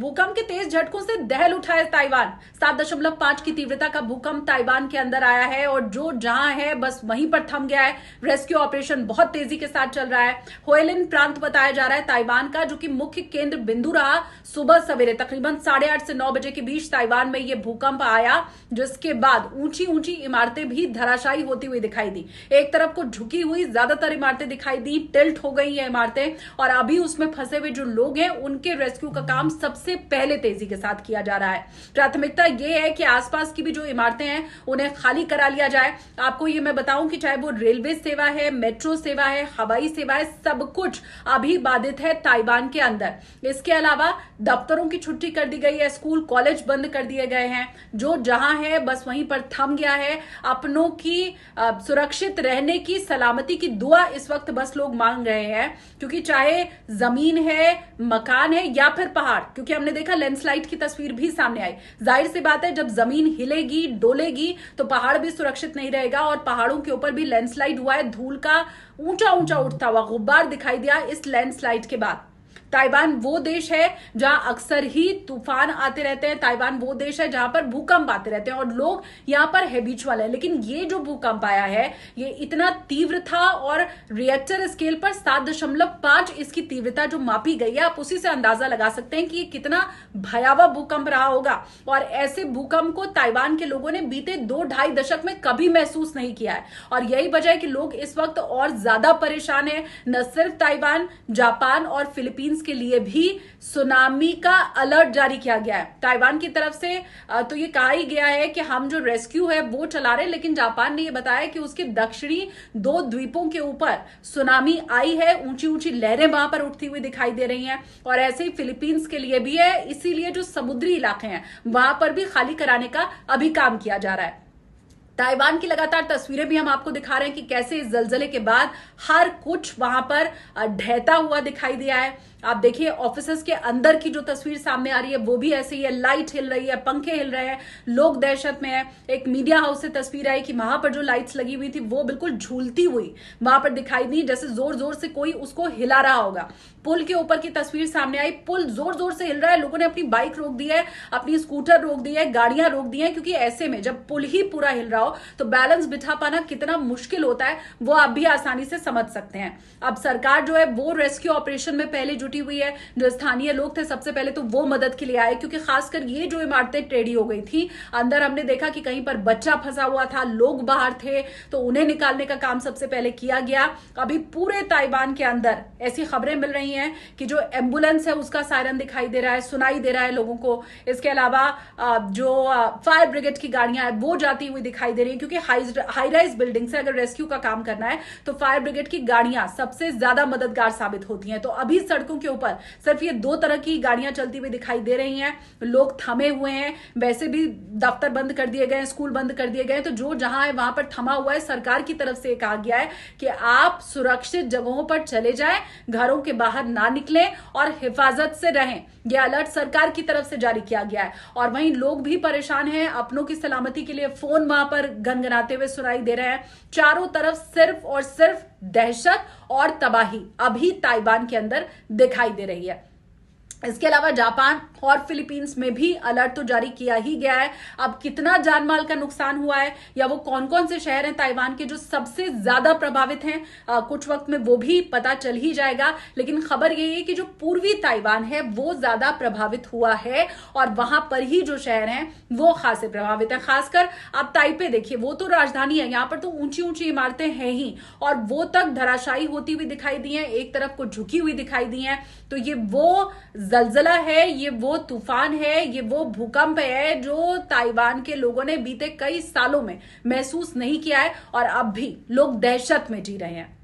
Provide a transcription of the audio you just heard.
भूकंप के तेज झटकों से दहल उठा है ताइवान सात दशमलव पांच की तीव्रता का भूकंप ताइवान के अंदर आया है और जो जहां है बस वहीं पर थम गया है रेस्क्यू ऑपरेशन बहुत तेजी के साथ चल रहा है होयलिन प्रांत बताया जा रहा है ताइवान का जो कि मुख्य केंद्र बिंदु रहा सुबह सवेरे तकरीबन साढ़े आठ से नौ बजे के बीच ताइवान में यह भूकंप आया जिसके बाद ऊंची ऊंची इमारतें भी धराशायी होती हुई दिखाई दी एक तरफ को झुकी हुई ज्यादातर इमारतें दिखाई दी टिल्ट हो गई है इमारतें और अभी उसमें फंसे हुए जो लोग हैं उनके रेस्क्यू का काम सबसे सबसे पहले तेजी के साथ किया जा रहा है प्राथमिकता यह है कि आसपास की भी जो इमारतें हैं उन्हें खाली करा लिया जाए आपको ये मैं बताऊं कि चाहे वो रेलवे सेवा है मेट्रो सेवा है हवाई सेवा है सब कुछ अभी बाधित है ताइवान के अंदर इसके अलावा दफ्तरों की छुट्टी कर दी गई है स्कूल कॉलेज बंद कर दिए गए हैं जो जहां है बस वहीं पर थम गया है अपनों की सुरक्षित रहने की सलामती की दुआ इस वक्त बस लोग मांग रहे हैं क्योंकि चाहे जमीन है मकान है या फिर पहाड़ क्योंकि क्योंकि हमने देखा लैंडस्लाइड की तस्वीर भी सामने आई जाहिर सी बात है जब जमीन हिलेगी डोलेगी तो पहाड़ भी सुरक्षित नहीं रहेगा और पहाड़ों के ऊपर भी लैंडस्लाइड हुआ है धूल का ऊंचा ऊंचा उठता हुआ गुब्बार दिखाई दिया इस लैंडस्लाइड के बाद ताइवान वो देश है जहां अक्सर ही तूफान आते रहते हैं ताइवान वो देश है जहां पर भूकंप आते रहते हैं और लोग यहां पर हैबिच वाले हैं लेकिन ये जो भूकंप आया है ये इतना तीव्र था और रिएक्टर स्केल पर सात दशमलव पांच इसकी तीव्रता जो मापी गई है आप उसी से अंदाजा लगा सकते हैं कि ये कितना भयावह भूकंप रहा होगा और ऐसे भूकंप को ताइवान के लोगों ने बीते दो ढाई दशक में कभी महसूस नहीं किया है और यही वजह है कि लोग इस वक्त और ज्यादा परेशान है न सिर्फ ताइवान जापान और फिलीपींस प्लेन्स के लिए भी सुनामी का अलर्ट जारी किया गया है ताइवान की तरफ से तो ये कहा ही गया है कि हम जो रेस्क्यू है वो चला रहे लेकिन जापान ने ये बताया कि उसके दक्षिणी दो द्वीपों के ऊपर सुनामी आई है ऊंची ऊंची लहरें वहां पर उठती हुई दिखाई दे रही है और ऐसे ही फिलीपींस के लिए भी है इसीलिए जो समुद्री इलाके हैं वहां पर भी खाली कराने का अभी काम किया जा रहा है ताइवान की लगातार तस्वीरें भी हम आपको दिखा रहे हैं कि कैसे इस जलजले के बाद हर कुछ वहां पर ढहता हुआ दिखाई दिया है आप देखिए ऑफिस के अंदर की जो तस्वीर सामने आ रही है वो भी ऐसे ही है लाइट हिल रही है पंखे हिल रहे हैं लोग दहशत में है एक मीडिया हाउस से तस्वीर आई कि वहां पर जो लाइट्स लगी हुई थी वो बिल्कुल झूलती हुई वहां पर दिखाई दी जैसे जोर जोर से कोई उसको हिला रहा होगा पुल के ऊपर की तस्वीर सामने आई पुल जोर जोर से हिल रहा है लोगों ने अपनी बाइक रोक दी है अपनी स्कूटर रोक दी है गाड़ियां रोक दी है क्योंकि ऐसे में जब पुल ही पूरा हिल रहा हो तो बैलेंस बिठा पाना कितना मुश्किल होता है वो आप भी आसानी से समझ सकते हैं अब सरकार जो है वो रेस्क्यू ऑपरेशन में पहले जुटी हुई है जो स्थानीय लोग थे सबसे पहले तो वो मदद के लिए आए क्योंकि खासकर ये जो इमारतें टेढ़ी हो गई थी अंदर हमने देखा कि कहीं पर बच्चा फंसा हुआ था लोग बाहर थे तो उन्हें निकालने का काम सबसे पहले किया गया अभी पूरे ताइवान के अंदर ऐसी खबरें मिल रही हैं कि जो एम्बुलेंस है उसका सायरन दिखाई दे रहा है सुनाई दे रहा है लोगों को इसके अलावा जो फायर ब्रिगेड की गाड़ियां है वो जाती हुई दिखाई दे दे रही है क्योंकि हाई राइज बिल्डिंग से अगर रेस्क्यू का काम करना है तो फायर ब्रिगेड की गाड़ियां सबसे ज्यादा मददगार साबित होती हैं तो अभी सड़कों के ऊपर सिर्फ ये दो तरह की गाड़ियां चलती हुई दिखाई दे रही हैं लोग थमे हुए हैं वैसे भी दफ्तर बंद कर दिए गए स्कूल बंद कर दिए गए तो जो जहां है वहां पर थमा हुआ है सरकार की तरफ से कहा गया है कि आप सुरक्षित जगहों पर चले जाए घरों के बाहर ना निकले और हिफाजत से रहें यह अलर्ट सरकार की तरफ से जारी किया गया है और वहीं लोग भी परेशान हैं अपनों की सलामती के लिए फोन वहां पर पर गनगनाते हुए सुनाई दे रहे हैं चारों तरफ सिर्फ और सिर्फ दहशत और तबाही अभी ताइवान के अंदर दिखाई दे रही है इसके अलावा जापान और फिलीपींस में भी अलर्ट तो जारी किया ही गया है अब कितना जान माल का नुकसान हुआ है या वो कौन कौन से शहर हैं ताइवान के जो सबसे ज्यादा प्रभावित हैं कुछ वक्त में वो भी पता चल ही जाएगा लेकिन खबर यही है कि जो पूर्वी ताइवान है वो ज्यादा प्रभावित हुआ है और वहां पर ही जो शहर है वो खासे प्रभावित है खासकर आप ताइपे देखिए वो तो राजधानी है यहां पर तो ऊंची ऊंची इमारतें हैं ही और वो तक धराशायी होती हुई दिखाई दी है एक तरफ को झुकी हुई दिखाई दी है तो ये वो जलजला है ये वो तूफान है ये वो भूकंप है जो ताइवान के लोगों ने बीते कई सालों में महसूस नहीं किया है और अब भी लोग दहशत में जी रहे हैं